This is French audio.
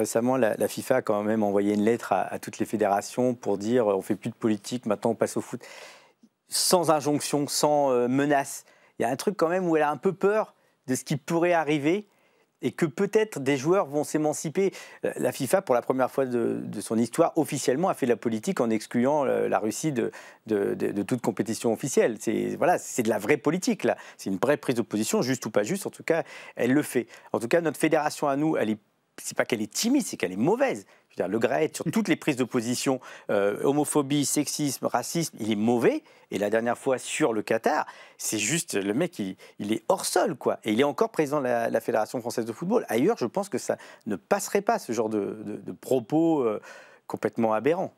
récemment, la, FIFA a quand même envoyé une lettre à, toutes les fédérations pour dire euh, on fait plus de politique, maintenant on passe au foot. Sans injonction, sans euh, menace. Il y a un truc quand même où elle a un peu peur de ce qui pourrait arriver et que peut-être des joueurs vont s'émanciper. Euh, la FIFA, pour la première fois de, son histoire, officiellement a fait de la politique en excluant la Russie de, toute compétition officielle. C'est voilà, de la vraie politique, là. C'est une vraie prise de position, juste ou pas juste. En tout cas, elle le fait. En tout cas, notre fédération à nous, elle est c'est pas qu'elle est timide, c'est qu'elle est mauvaise. Je veux dire, le Graet, sur toutes les prises de position, euh, homophobie, sexisme, racisme, il est mauvais. Et la dernière fois sur le Qatar, c'est juste le mec, il, est hors sol, quoi. Et il est encore président de la, Fédération française de football. Ailleurs, je pense que ça ne passerait pas ce genre de, propos euh, complètement aberrants.